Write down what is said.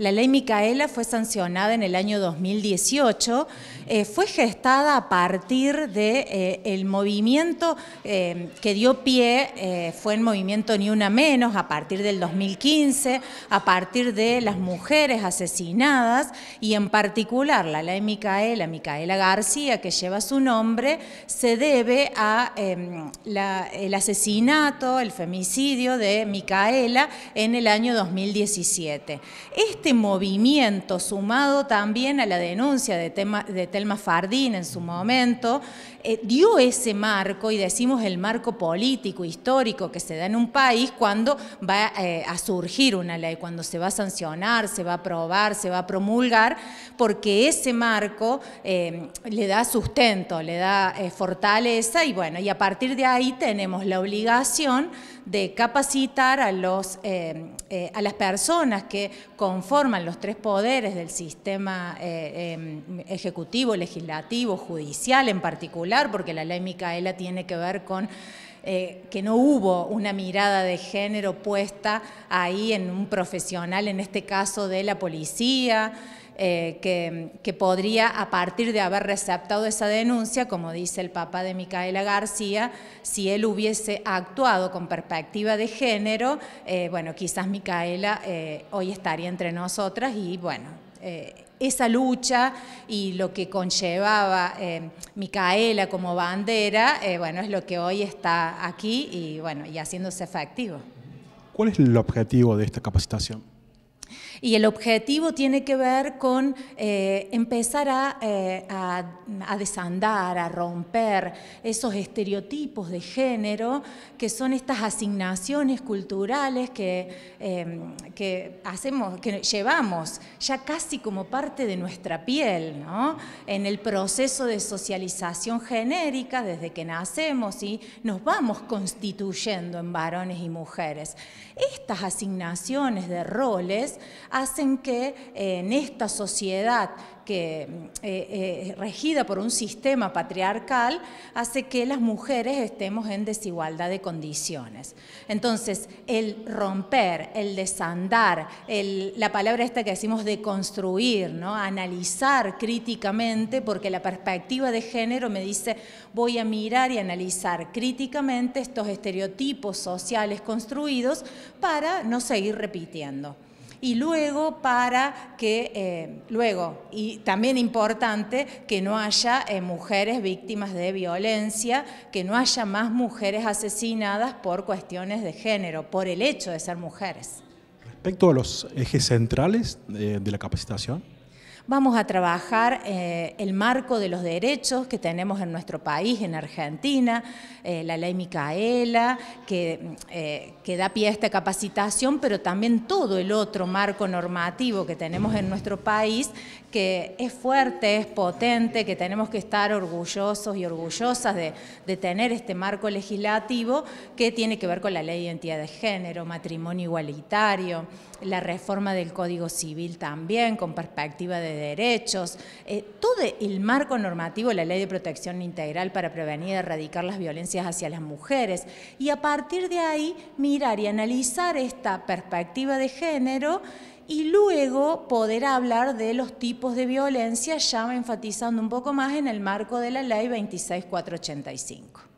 La ley Micaela fue sancionada en el año 2018, eh, fue gestada a partir del de, eh, movimiento eh, que dio pie, fue el movimiento Ni Una Menos, a partir del 2015, a partir de las mujeres asesinadas y en particular la ley Micaela, Micaela García, que lleva su nombre, se debe al em, asesinato, el femicidio de Micaela en el año 2017. Este este movimiento, sumado también a la denuncia de, Telma Fardín en su momento, eh, dio ese marco, y decimos el marco político, histórico que se da en un país cuando va eh, a surgir una ley, cuando se va a sancionar, se va a aprobar, se va a promulgar, porque ese marco eh, le da sustento, le da fortaleza, y bueno, y a partir de ahí tenemos la obligación de capacitar a, los, eh, eh, a las personas que conforman los tres poderes del sistema eh, em, ejecutivo, legislativo, judicial en particular, porque la ley Micaela tiene que ver con eh, que no hubo una mirada de género puesta ahí en un profesional, en este caso de la policía, eh, que, podría, a partir de haber receptado esa denuncia, como dice el papá de Micaela García, si él hubiese actuado con perspectiva de género, eh, bueno, quizás Micaela hoy estaría entre nosotras y bueno esa lucha y lo que conllevaba eh, Micaela como bandera, eh, bueno, es lo que hoy está aquí y, bueno, y haciéndose efectivo. ¿Cuál es el objetivo de esta capacitación? Y el objetivo tiene que ver con eh, empezar eh, a, desandar, a romper esos estereotipos de género que son estas asignaciones culturales que, em, que hacemos, que llevamos ya casi como parte de nuestra piel, ¿no? En el proceso de socialización genérica desde que nacemos y nos vamos constituyendo en varones y mujeres. Estas asignaciones de roles hacen que eh, en esta sociedad que mm, eh, eh, regida por un sistema patriarcal, hace que las mujeres estemos en desigualdad de condiciones. Entonces, el romper, el desandar, la palabra esta que decimos de construir, ¿no? analizar críticamente, porque la perspectiva de género me dice, voy a mirar y analizar críticamente estos estereotipos sociales construidos para no seguir repitiendo y luego para que, eh, luego, y también importante, que no haya eh, mujeres víctimas de violencia, que no haya más mujeres asesinadas por cuestiones de género, por el hecho de ser mujeres. Respecto a los ejes centrales eh, de la capacitación, Vamos a trabajar eh, el marco de los derechos que tenemos en nuestro país, en Argentina, eh, la ley Micaela, eh, que, da pie a esta capacitación, pero también todo el otro marco normativo que tenemos en nuestro país, que es fuerte, es potente, que tenemos que estar orgullosos y orgullosas de tener este marco legislativo que tiene que ver con la ley de identidad de género, matrimonio igualitario, la reforma del Código Civil también, con perspectiva de derechos, eh, todo el marco normativo, la ley de protección integral para prevenir y erradicar las violencias hacia las mujeres, y a partir de ahí mirar y analizar esta perspectiva de género y luego poder hablar de los tipos de violencia, ya enfatizando un poco más en el marco de la ley 26485.